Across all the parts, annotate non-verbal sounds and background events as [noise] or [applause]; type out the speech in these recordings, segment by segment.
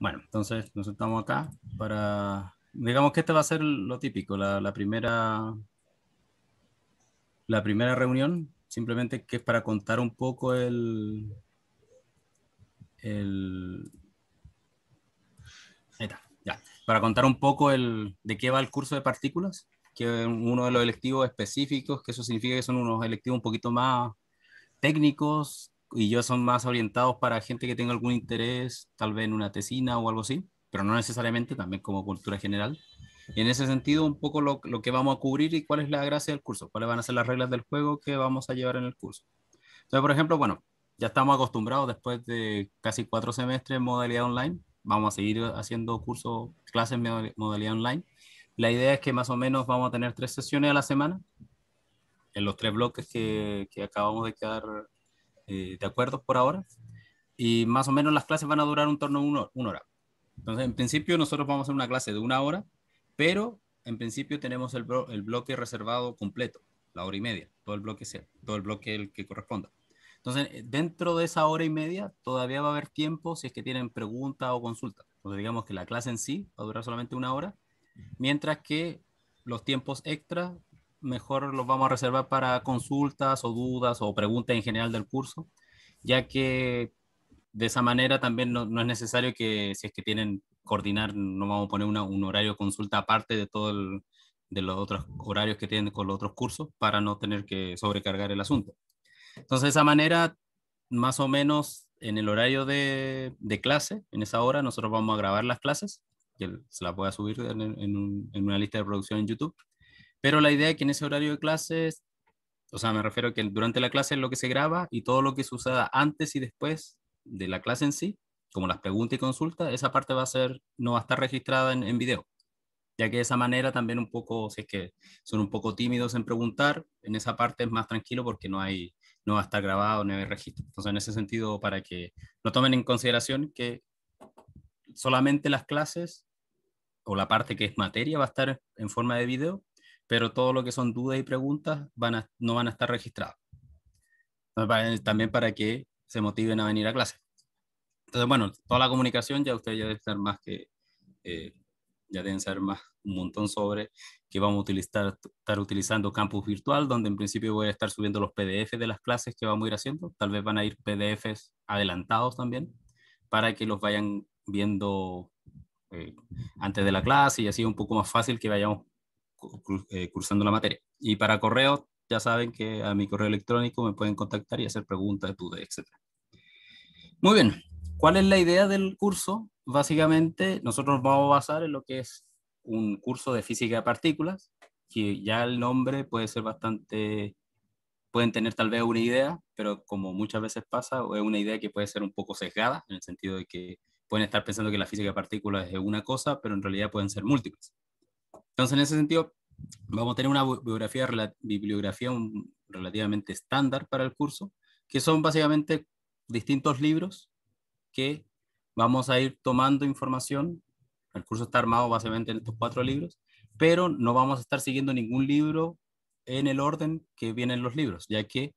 Bueno, entonces nos estamos acá para, digamos que este va a ser lo típico, la, primera, la primera reunión, simplemente que es para contar un poco el, el para contar un poco el, de qué va el curso de partículas, que uno de los electivos específicos, que eso significa que son unos electivos un poquito más técnicos, y yo son más orientados para gente que tenga algún interés, tal vez en una tesina o algo así, pero no necesariamente, también como cultura general. en ese sentido, un poco lo, que vamos a cubrir y cuál es la gracia del curso, cuáles van a ser las reglas del juego que vamos a llevar en el curso. Entonces, por ejemplo, bueno, ya estamos acostumbrados después de casi cuatro semestres en modalidad online, vamos a seguir haciendo cursos, clases en modalidad online. La idea es que más o menos vamos a tener tres sesiones a la semana en los tres bloques que, que acabamos de quedar eh, de acuerdo? por ahora, y más o menos las clases van a durar un torno a una, hora. Entonces, en principio nosotros vamos a hacer una clase de una hora, pero en principio tenemos el, bloque reservado completo, la hora y media, todo el bloque, sea, todo el bloque el que corresponda. Entonces, eh, dentro de esa hora y media todavía va a haber tiempo si es que tienen pregunta o consulta. Entonces, digamos que la clase en sí va a durar solamente una hora, mientras que los tiempos extra mejor los vamos a reservar para consultas o dudas o preguntas en general del curso, ya que de esa manera también no, es necesario que si es que tienen coordinar, no vamos a poner un horario de consulta aparte de todo el, de los otros horarios que tienen con los otros cursos para no tener que sobrecargar el asunto. Entonces, de esa manera, más o menos en el horario de, clase, en esa hora, nosotros vamos a grabar las clases, que se las voy a subir en una lista de producción en YouTube. Pero la idea es que en ese horario de clases, o sea, me refiero a que durante la clase es lo que se graba y todo lo que usada antes y después de la clase en sí, como las preguntas y consultas, esa parte va a ser, no va a estar registrada en, video ya que de esa manera también un poco, si es que son un poco tímidos en preguntar, en esa parte es más tranquilo porque no hay, no va a estar grabado, no hay registro. Entonces, en ese sentido, para que lo tomen en consideración que solamente las clases o la parte que es materia va a estar en forma de video pero todo lo que son dudas y preguntas van no van a estar registrados También para que se motiven a venir a clase. Entonces, bueno, toda la comunicación ya ustedes ya deben estar más que, eh, ya deben saber más un montón sobre que vamos a utilizar, estar utilizando Campus Virtual, donde en principio voy a estar subiendo los PDF de las clases que vamos a ir haciendo. Tal vez van a ir PDFs adelantados también, para que los vayan viendo eh, antes de la clase y así un poco más fácil que vayamos eh, cursando la materia. Y para correo, ya saben que a mi correo electrónico me pueden contactar y hacer preguntas, dudas, etc. Muy bien, ¿cuál es la idea del curso? Básicamente, nosotros vamos a basar en lo que es un curso de física de partículas, que ya el nombre puede ser bastante, pueden tener tal vez una idea, pero como muchas veces pasa, es una idea que puede ser un poco sesgada, en el sentido de que pueden estar pensando que la física de partículas es una cosa, pero en realidad pueden ser múltiples. Entonces, en ese sentido, vamos a tener una bibliografía, bibliografía relativamente estándar para el curso, que son básicamente distintos libros que vamos a ir tomando información. El curso está armado básicamente en estos cuatro libros, pero no vamos a estar siguiendo ningún libro en el orden que vienen los libros, ya que,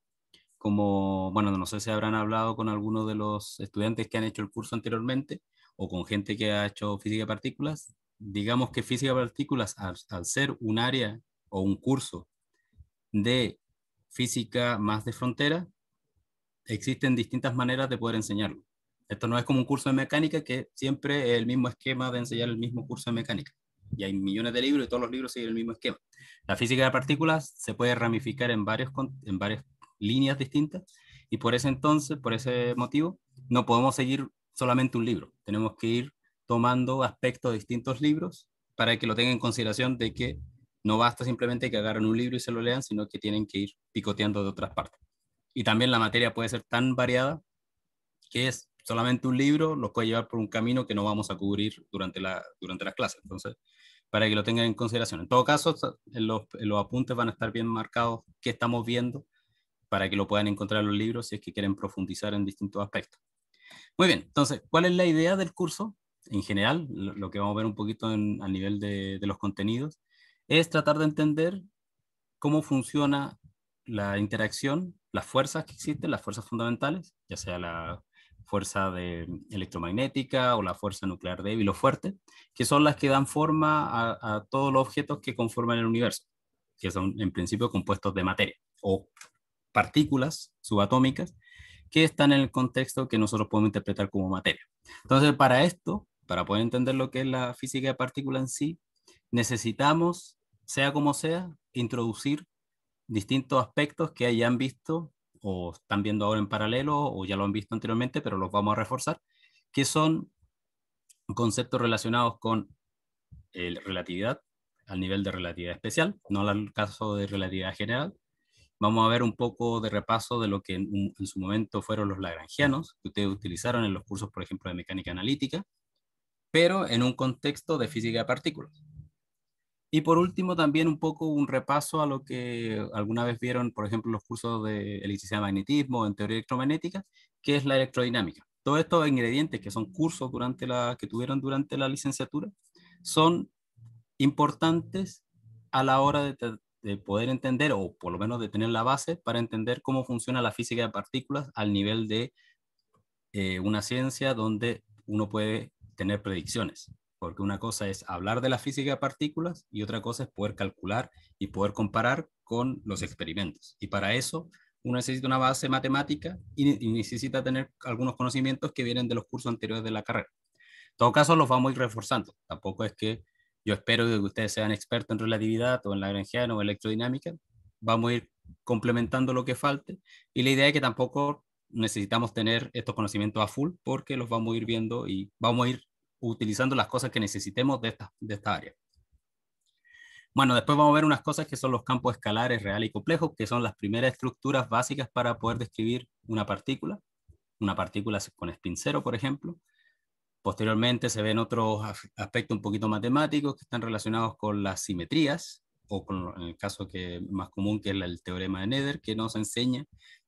como, bueno, no sé si habrán hablado con algunos de los estudiantes que han hecho el curso anteriormente o con gente que ha hecho física de partículas, digamos que física de partículas, al, ser un área o un curso de física más de frontera, existen distintas maneras de poder enseñarlo. Esto no es como un curso de mecánica que siempre es el mismo esquema de enseñar el mismo curso de mecánica. Y hay millones de libros y todos los libros siguen el mismo esquema. La física de partículas se puede ramificar en, varios, en varias líneas distintas y por ese entonces, por ese motivo, no podemos seguir solamente un libro. Tenemos que ir tomando aspectos de distintos libros para que lo tengan en consideración de que no basta simplemente que agarren un libro y se lo lean, sino que tienen que ir picoteando de otras partes. Y también la materia puede ser tan variada que es solamente un libro, los puede llevar por un camino que no vamos a cubrir durante, la, durante las clases. Entonces, para que lo tengan en consideración. En todo caso, los, los apuntes van a estar bien marcados qué estamos viendo para que lo puedan encontrar los libros si es que quieren profundizar en distintos aspectos. Muy bien, entonces, ¿cuál es la idea del curso? en general, lo, que vamos a ver un poquito en, a nivel de, los contenidos, es tratar de entender cómo funciona la interacción, las fuerzas que existen, las fuerzas fundamentales, ya sea la fuerza de electromagnética o la fuerza nuclear débil o fuerte, que son las que dan forma a todos los objetos que conforman el universo, que son en principio compuestos de materia o partículas subatómicas que están en el contexto que nosotros podemos interpretar como materia. Entonces, para esto, para poder entender lo que es la física de partículas en sí, necesitamos, sea como sea, introducir distintos aspectos que hayan visto o están viendo ahora en paralelo o ya lo han visto anteriormente, pero los vamos a reforzar, que son conceptos relacionados con relatividad al nivel de relatividad especial, no al caso de relatividad general. Vamos a ver un poco de repaso de lo que en su momento fueron los lagrangianos, que ustedes utilizaron en los cursos, por ejemplo, de mecánica analítica, pero en un contexto de física de partículas. Y por último, también un poco un repaso a lo que alguna vez vieron, por ejemplo, los cursos de electricidad, magnetismo, en teoría electromagnética, que es la electrodinámica. Todos estos ingredientes que son cursos durante la, que tuvieron durante la licenciatura son importantes a la hora de, poder entender, o por lo menos de tener la base para entender cómo funciona la física de partículas al nivel de eh, una ciencia donde uno puede tener predicciones, porque una cosa es hablar de la física de partículas y otra cosa es poder calcular y poder comparar con los experimentos. Y para eso uno necesita una base matemática y, necesita tener algunos conocimientos que vienen de los cursos anteriores de la carrera. En todo caso, los vamos a ir reforzando. Tampoco es que yo espero que ustedes sean expertos en relatividad o en la lagrangiano o electrodinámica. Vamos a ir complementando lo que falte y la idea es que tampoco necesitamos tener estos conocimientos a full porque los vamos a ir viendo y vamos a ir utilizando las cosas que necesitemos de esta, de esta área. Bueno, después vamos a ver unas cosas que son los campos escalares real y complejos, que son las primeras estructuras básicas para poder describir una partícula, una partícula con spin por ejemplo. Posteriormente se ven otros aspectos un poquito matemáticos que están relacionados con las simetrías, o con, en el caso que más común que es el teorema de Nether, que nos enseña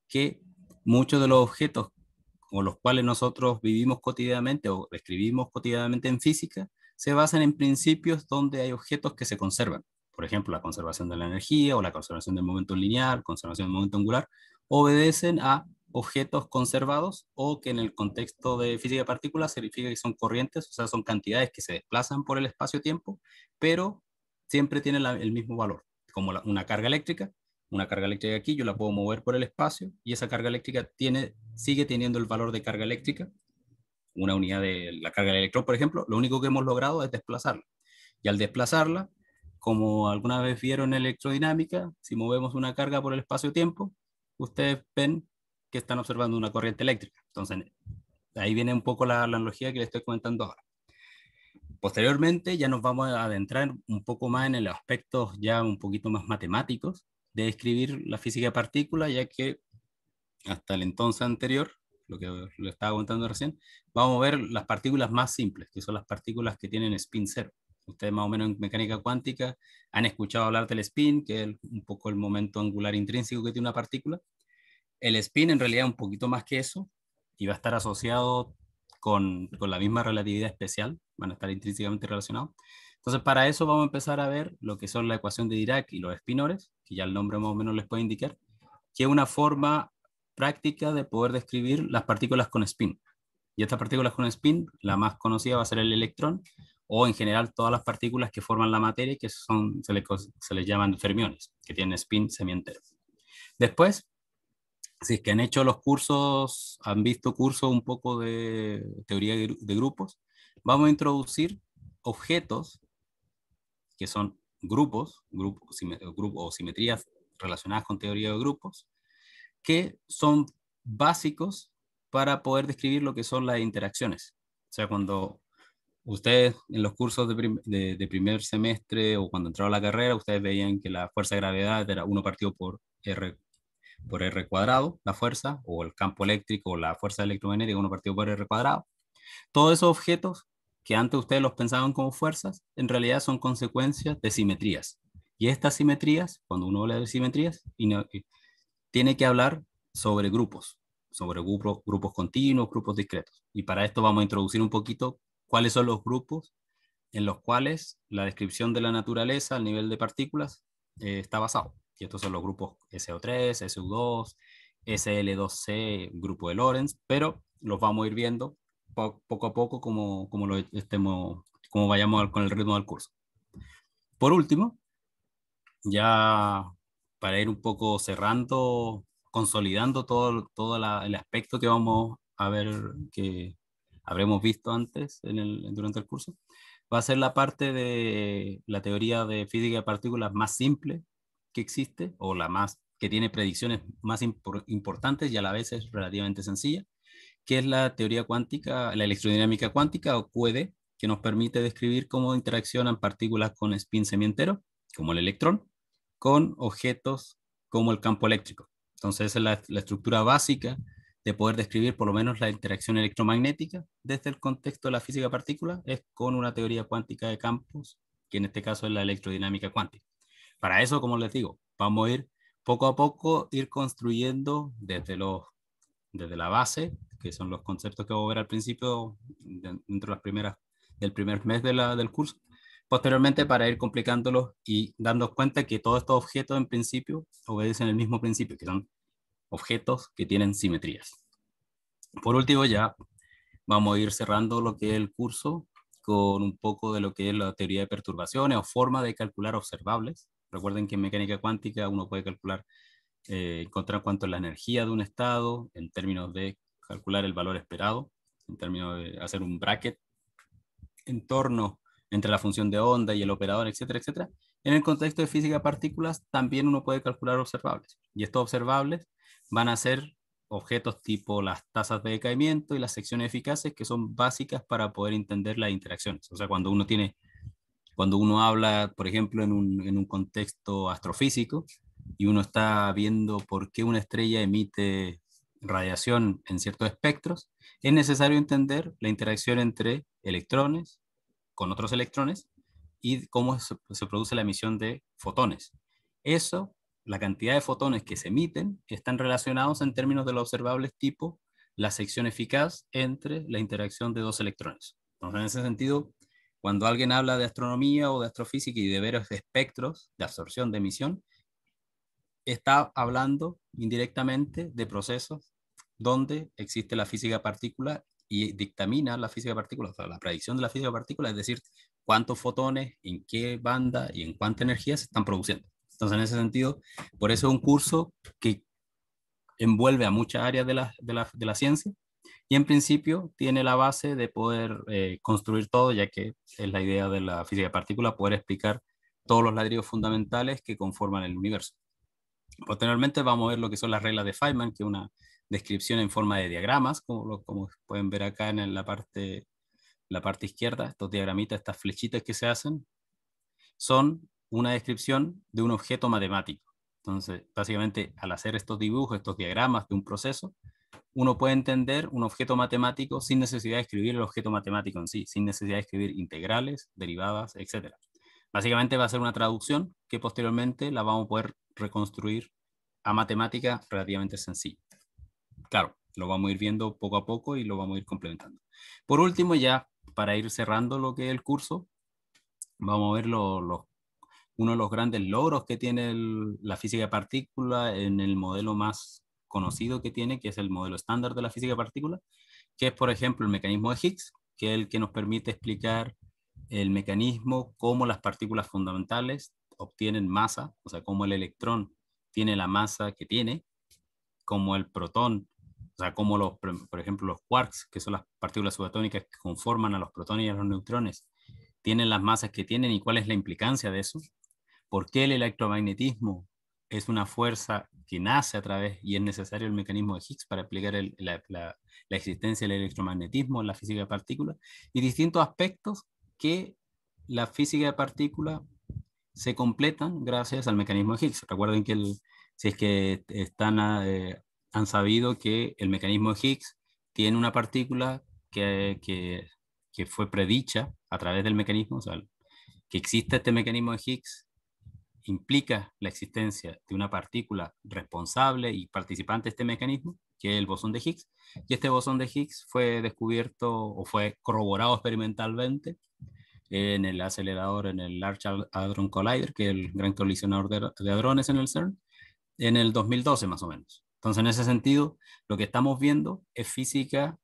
que muchos de los objetos con los cuales nosotros vivimos cotidianamente o escribimos cotidianamente en física se basan en principios donde hay objetos que se conservan. Por ejemplo, la conservación de la energía o la conservación del momento lineal, conservación del momento angular, obedecen a objetos conservados o que en el contexto de física de partículas significa que son corrientes, o sea, son cantidades que se desplazan por el espacio-tiempo, pero siempre tienen el mismo valor, como una carga eléctrica, una carga eléctrica aquí, yo la puedo mover por el espacio y esa carga eléctrica tiene, sigue teniendo el valor de carga eléctrica, una unidad de la carga del electrón, por ejemplo, lo único que hemos logrado es desplazarla. Y al desplazarla, como alguna vez vieron en electrodinámica, si movemos una carga por el espacio-tiempo, ustedes ven que están observando una corriente eléctrica. Entonces, ahí viene un poco la, la analogía que les estoy comentando ahora. Posteriormente ya nos vamos a adentrar un poco más en los aspectos ya un poquito más matemáticos, de describir la física de partículas, ya que hasta el entonces anterior, lo que lo estaba contando recién, vamos a ver las partículas más simples, que son las partículas que tienen spin cero. Ustedes más o menos en mecánica cuántica han escuchado hablar del spin, que es un poco el momento angular intrínseco que tiene una partícula. El spin en realidad es un poquito más que eso y va a estar asociado con, con la misma relatividad especial, van a estar intrínsecamente relacionados. Entonces, para eso vamos a empezar a ver lo que son la ecuación de Dirac y los espinores, que ya el nombre más o menos les puede indicar, que es una forma práctica de poder describir las partículas con spin. Y estas partículas con spin, la más conocida va a ser el electrón, o en general todas las partículas que forman la materia y que son, se, les, se les llaman fermiones, que tienen spin semientero. Después, si es que han hecho los cursos, han visto cursos un poco de teoría de grupos, vamos a introducir objetos que son grupos, grupos o simetrías relacionadas con teoría de grupos, que son básicos para poder describir lo que son las interacciones. O sea, cuando ustedes en los cursos de, primer semestre o cuando entraron a la carrera, ustedes veían que la fuerza de gravedad era uno partido por R, por R cuadrado, la fuerza, o el campo eléctrico, o la fuerza electromagnética, uno partido por R cuadrado. Todos esos objetos que antes ustedes los pensaban como fuerzas, en realidad son consecuencias de simetrías. Y estas simetrías, cuando uno habla de simetrías, tiene que hablar sobre grupos, sobre grupos, grupos continuos, grupos discretos. Y para esto vamos a introducir un poquito cuáles son los grupos en los cuales la descripción de la naturaleza al nivel de partículas eh, está basado. Y estos son los grupos SO3, SU2, SL2C, grupo de Lorentz, pero los vamos a ir viendo poco a poco como, lo estemos, como vayamos con el ritmo del curso. Por último, ya para ir un poco cerrando, consolidando todo, todo el aspecto que vamos a ver, que habremos visto antes durante el curso, va a ser la parte de la teoría de física de partículas más simple que existe, o la más que tiene predicciones más importantes y a la vez es relativamente sencilla que es la teoría cuántica, la electrodinámica cuántica o QED, que nos permite describir cómo interaccionan partículas con spin semientero, como el electrón, con objetos como el campo eléctrico. Entonces, esa es la, estructura básica de poder describir por lo menos la interacción electromagnética desde el contexto de la física partícula, es con una teoría cuántica de campos, que en este caso es la electrodinámica cuántica. Para eso, como les digo, vamos a ir poco a poco, ir construyendo desde los desde la base, que son los conceptos que vamos a ver al principio, dentro de las primeras, del primer mes del curso, posteriormente para ir complicándolos y dando cuenta que todos estos objetos en principio obedecen el mismo principio, que son objetos que tienen simetrías. Por último, ya vamos a ir cerrando lo que es el curso con un poco de lo que es la teoría de perturbaciones o forma de calcular observables. Recuerden que en mecánica cuántica uno puede calcular eh, encontrar cuánto es la energía de un estado en términos de calcular el valor esperado, en términos de hacer un bracket en torno entre la función de onda y el operador, etcétera, etcétera. En el contexto de física de partículas también uno puede calcular observables y estos observables van a ser objetos tipo las tasas de decaimiento y las secciones eficaces que son básicas para poder entender las interacciones. O sea, cuando uno tiene, cuando uno habla, por ejemplo, en un, en un contexto astrofísico, y uno está viendo por qué una estrella emite radiación en ciertos espectros, es necesario entender la interacción entre electrones con otros electrones y cómo se, produce la emisión de fotones. Eso, la cantidad de fotones que se emiten, están relacionados en términos de los observables tipo la sección eficaz entre la interacción de dos electrones. Entonces, en ese sentido, cuando alguien habla de astronomía o de astrofísica y de ver espectros de absorción, de emisión, está hablando indirectamente de procesos donde existe la física partícula y dictamina la física partícula, la predicción de la física partícula, es decir, cuántos fotones, en qué banda y en cuánta energía se están produciendo. Entonces, en ese sentido, por eso es un curso que envuelve a muchas áreas de la, ciencia y en principio tiene la base de poder eh, construir todo, ya que es la idea de la física partícula, poder explicar todos los ladrillos fundamentales que conforman el universo. Posteriormente vamos a ver lo que son las reglas de Feynman, que es una descripción en forma de diagramas, como, como pueden ver acá en la parte, la parte izquierda, estos diagramitas, estas flechitas que se hacen, son una descripción de un objeto matemático. Entonces, básicamente, al hacer estos dibujos, estos diagramas de un proceso, uno puede entender un objeto matemático sin necesidad de escribir el objeto matemático en sí, sin necesidad de escribir integrales, derivadas, etc. Básicamente va a ser una traducción que posteriormente la vamos a poder reconstruir a matemática relativamente sencilla. Claro, lo vamos a ir viendo poco a poco y lo vamos a ir complementando. Por último, ya para ir cerrando lo que es el curso, vamos a ver uno de los grandes logros que tiene la física de partícula en el modelo más conocido que tiene, que es el modelo estándar de la física de partícula, que es, por ejemplo, el mecanismo de Higgs, que es el que nos permite explicar el mecanismo cómo las partículas fundamentales obtienen masa, o sea, cómo el electrón tiene la masa que tiene, cómo el protón, o sea, cómo los, por ejemplo, los quarks, que son las partículas subatómicas que conforman a los protones y a los neutrones, tienen las masas que tienen y cuál es la implicancia de eso. ¿Por qué el electromagnetismo es una fuerza que nace a través y es necesario el mecanismo de Higgs para explicar la, la, existencia del electromagnetismo en la física de partículas y distintos aspectos que la física de partículas se completan gracias al mecanismo de Higgs. Recuerden que si es que eh, han sabido que el mecanismo de Higgs tiene una partícula que, fue predicha a través del mecanismo, o sea, que exista este mecanismo de Higgs implica la existencia de una partícula responsable y participante de este mecanismo que el bosón de Higgs. Y este bosón de Higgs fue descubierto o fue corroborado experimentalmente en el acelerador, en el Large Hadron Collider, que es el gran colisionador de, hadrones en el CERN, en el 2012 más o menos. Entonces, en ese sentido, lo que estamos viendo es física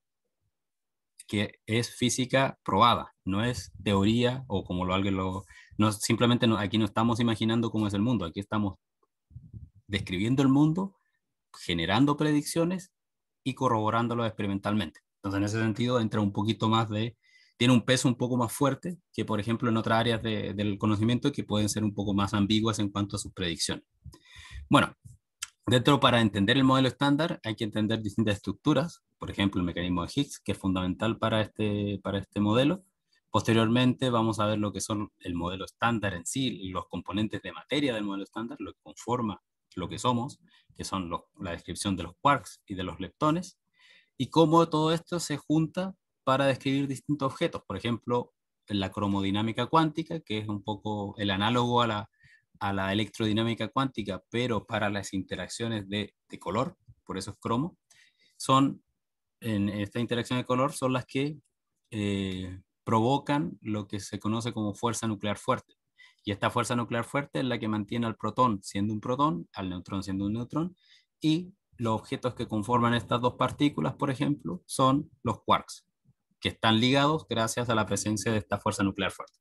que es física probada, no es teoría o como lo alguien lo... No, simplemente no, aquí no estamos imaginando cómo es el mundo, aquí estamos describiendo el mundo generando predicciones y corroborándolas experimentalmente. Entonces, en ese sentido, entra un poquito más de, tiene un peso un poco más fuerte que, por ejemplo, en otras áreas del conocimiento que pueden ser un poco más ambiguas en cuanto a sus predicciones. Bueno, dentro para entender el modelo estándar hay que entender distintas estructuras, por ejemplo, el mecanismo de Higgs, que es fundamental para este, para este modelo. Posteriormente vamos a ver lo que son el modelo estándar en sí, los componentes de materia del modelo estándar, lo que conforma lo que somos, que son la descripción de los quarks y de los leptones, y cómo todo esto se junta para describir distintos objetos. Por ejemplo, la cromodinámica cuántica, que es un poco el análogo a la, a electrodinámica cuántica, pero para las interacciones de, color, por eso es cromo, son, en esta interacción de color, son las que eh, provocan lo que se conoce como fuerza nuclear fuerte. Y esta fuerza nuclear fuerte es la que mantiene al protón siendo un protón, al neutrón siendo un neutrón, y los objetos que conforman estas dos partículas, por ejemplo, son los quarks, que están ligados gracias a la presencia de esta fuerza nuclear fuerte.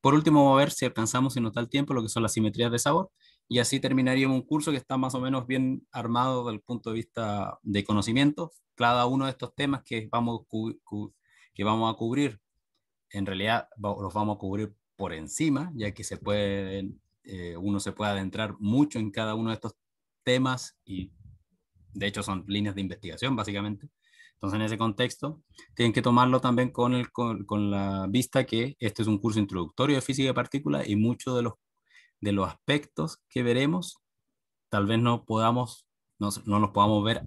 Por último, vamos a ver si alcanzamos, en nos da tiempo, lo que son las simetrías de sabor, y así terminaríamos un curso que está más o menos bien armado desde el punto de vista de conocimiento. Cada uno de estos temas que vamos, que vamos a cubrir, en realidad los vamos a cubrir por encima, ya que se puede, eh, uno se puede adentrar mucho en cada uno de estos temas y de hecho son líneas de investigación básicamente. Entonces en ese contexto tienen que tomarlo también con, el, con, la vista que este es un curso introductorio de física de partículas y muchos de los, de los aspectos que veremos tal vez no podamos, no, nos podamos ver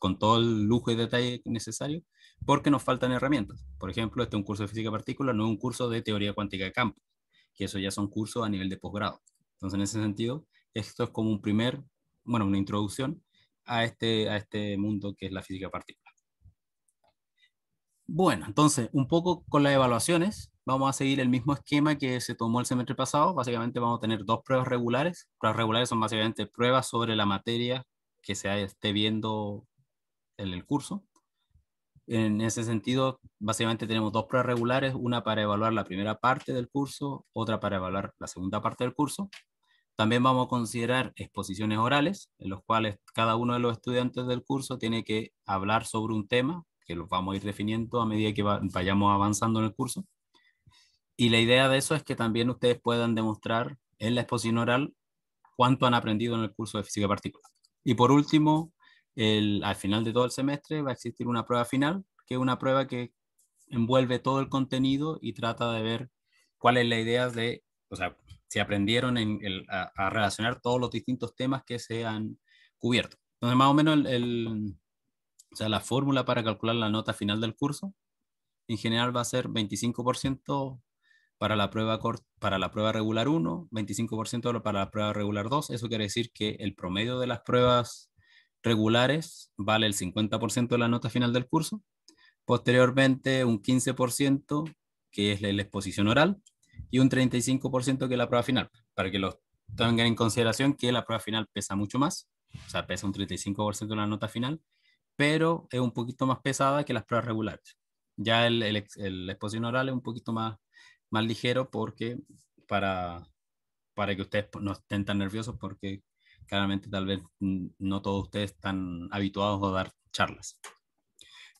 con todo el lujo y detalle necesario, porque nos faltan herramientas. Por ejemplo, este es un curso de física partícula, no es un curso de teoría cuántica de campo, que eso ya son cursos a nivel de posgrado. Entonces, en ese sentido, esto es como un primer, bueno, una introducción a este, a este mundo que es la física partícula. Bueno, entonces, un poco con las evaluaciones, vamos a seguir el mismo esquema que se tomó el semestre pasado. Básicamente vamos a tener dos pruebas regulares. Pruebas regulares son básicamente pruebas sobre la materia que se esté viendo en el curso. En ese sentido, básicamente tenemos dos pruebas regulares, una para evaluar la primera parte del curso, otra para evaluar la segunda parte del curso. También vamos a considerar exposiciones orales, en los cuales cada uno de los estudiantes del curso tiene que hablar sobre un tema, que los vamos a ir definiendo a medida que vayamos avanzando en el curso. Y la idea de eso es que también ustedes puedan demostrar en la exposición oral cuánto han aprendido en el curso de física particular. Y por último, al final de todo el semestre va a existir una prueba final, que es una prueba que envuelve todo el contenido y trata de ver cuál es la idea de, o sea, si aprendieron en a, relacionar todos los distintos temas que se han cubierto. Entonces, más o menos, sea, la fórmula para calcular la nota final del curso, en general va a ser 25% para la prueba, para la prueba regular 1, 25% para la prueba regular 2. Eso quiere decir que el promedio de las pruebas regulares vale el 50% de la nota final del curso, posteriormente un 15% que es la, exposición oral y un 35% que es la prueba final, para que lo tengan en consideración que la prueba final pesa mucho más, o sea, pesa un 35% de la nota final, pero es un poquito más pesada que las pruebas regulares. Ya el, la exposición oral es un poquito más, más ligero porque para, para que ustedes no estén tan nerviosos porque Claramente tal vez no todos ustedes están habituados a dar charlas.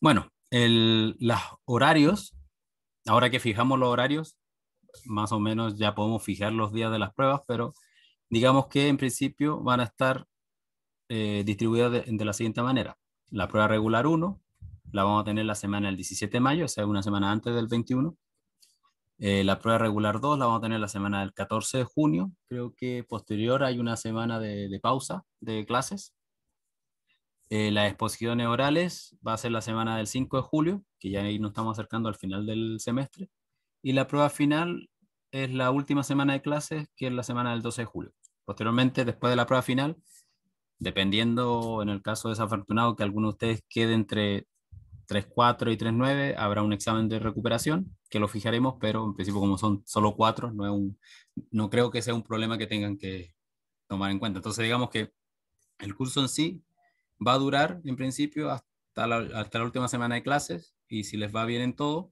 Bueno, los horarios, ahora que fijamos los horarios, más o menos ya podemos fijar los días de las pruebas, pero digamos que en principio van a estar eh, distribuidas de, de, la siguiente manera. La prueba regular 1, la vamos a tener la semana del 17 de mayo, o sea, una semana antes del 21. Eh, la prueba regular 2 la vamos a tener la semana del 14 de junio. Creo que posterior hay una semana de, pausa de clases. Eh, las exposiciones orales va a ser la semana del 5 de julio, que ya ahí nos estamos acercando al final del semestre. Y la prueba final es la última semana de clases, que es la semana del 12 de julio. Posteriormente, después de la prueba final, dependiendo en el caso desafortunado que alguno de ustedes quede entre 3.4 y 3.9 habrá un examen de recuperación que lo fijaremos, pero en principio como son solo cuatro, no, no creo que sea un problema que tengan que tomar en cuenta. Entonces digamos que el curso en sí va a durar en principio hasta la, hasta la última semana de clases y si les va bien en todo,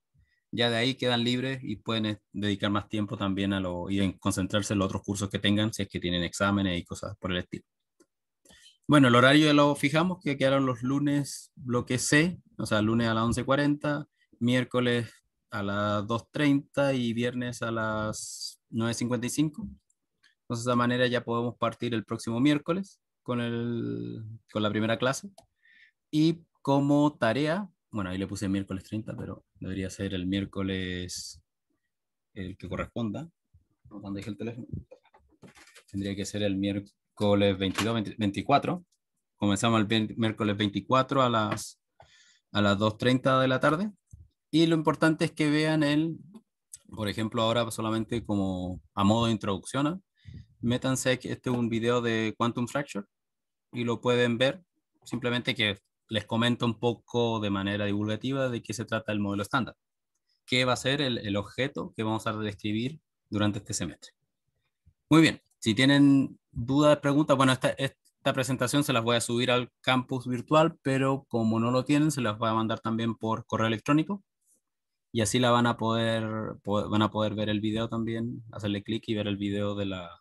ya de ahí quedan libres y pueden eh, dedicar más tiempo también a lo y concentrarse en los otros cursos que tengan si es que tienen exámenes y cosas por el estilo. Bueno, el horario lo fijamos, que quedaron los lunes bloque C, o sea, lunes a las 11.40, miércoles a las 2.30 y viernes a las 9.55. Entonces, de esa manera ya podemos partir el próximo miércoles con, el, con la primera clase. Y como tarea, bueno, ahí le puse miércoles 30, pero debería ser el miércoles el que corresponda. ¿Dónde dije el teléfono? Tendría que ser el miércoles miércoles 22, 24. Comenzamos el miércoles 24 a las, a las 2.30 de la tarde. Y lo importante es que vean el, por ejemplo, ahora solamente como a modo de introducción, ¿eh? ¿ah? que este es un video de Quantum Fracture y lo pueden ver, simplemente que les comento un poco de manera divulgativa de qué se trata el modelo estándar, qué va a ser el, el objeto que vamos a describir durante este semestre. Muy bien, si tienen dudas, preguntas, bueno, esta, esta presentación se las voy a subir al campus virtual, pero como no lo tienen, se las voy a mandar también por correo electrónico. Y así la van a poder, van a poder ver el video también, hacerle clic y ver el video de la,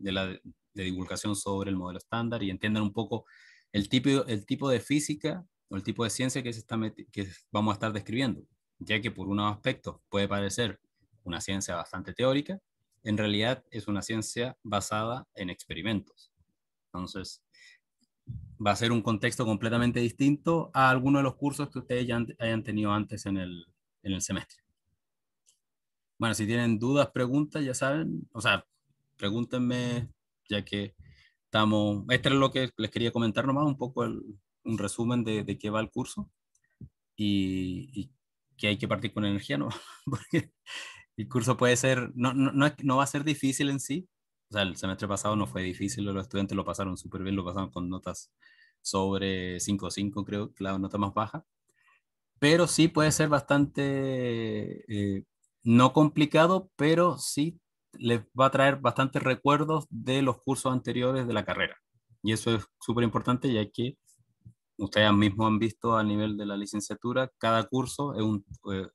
de divulgación sobre el modelo estándar y entender un poco el tipo, el tipo de física o el tipo de ciencia que, se está que vamos a estar describiendo, ya que por unos aspectos puede parecer una ciencia bastante teórica, en realidad es una ciencia basada en experimentos. Entonces, va a ser un contexto completamente distinto a alguno de los cursos que ustedes ya hayan tenido antes en el, en el semestre. Bueno, si tienen dudas, preguntas, ya saben, o sea, pregúntenme, ya que estamos, esto es lo que les quería comentar nomás, un poco un resumen de, de, qué va el curso y, y, que hay que partir con energía, ¿no? [laughs] Porque el curso puede ser, no, va a ser difícil en sí. O sea, el semestre pasado no fue difícil, los estudiantes lo pasaron súper bien, lo pasaron con notas sobre 5 o 5, creo, la nota más baja. Pero sí puede ser bastante, eh, no complicado, pero sí les va a traer bastantes recuerdos de los cursos anteriores de la carrera. Y eso es súper importante, ya que ustedes mismos han visto a nivel de la licenciatura, cada curso es un, eh,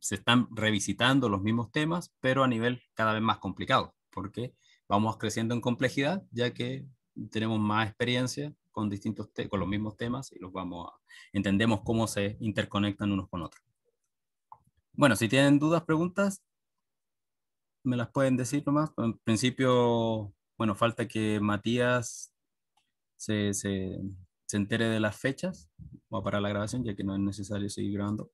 se están revisitando los mismos temas, pero a nivel cada vez más complicado, porque vamos creciendo en complejidad, ya que tenemos más experiencia con, distintos con los mismos temas y los vamos entendemos cómo se interconectan unos con otros. Bueno, si tienen dudas, preguntas, me las pueden decir nomás. En principio, bueno, falta que Matías se, se, se entere de las fechas para la grabación, ya que no es necesario seguir grabando.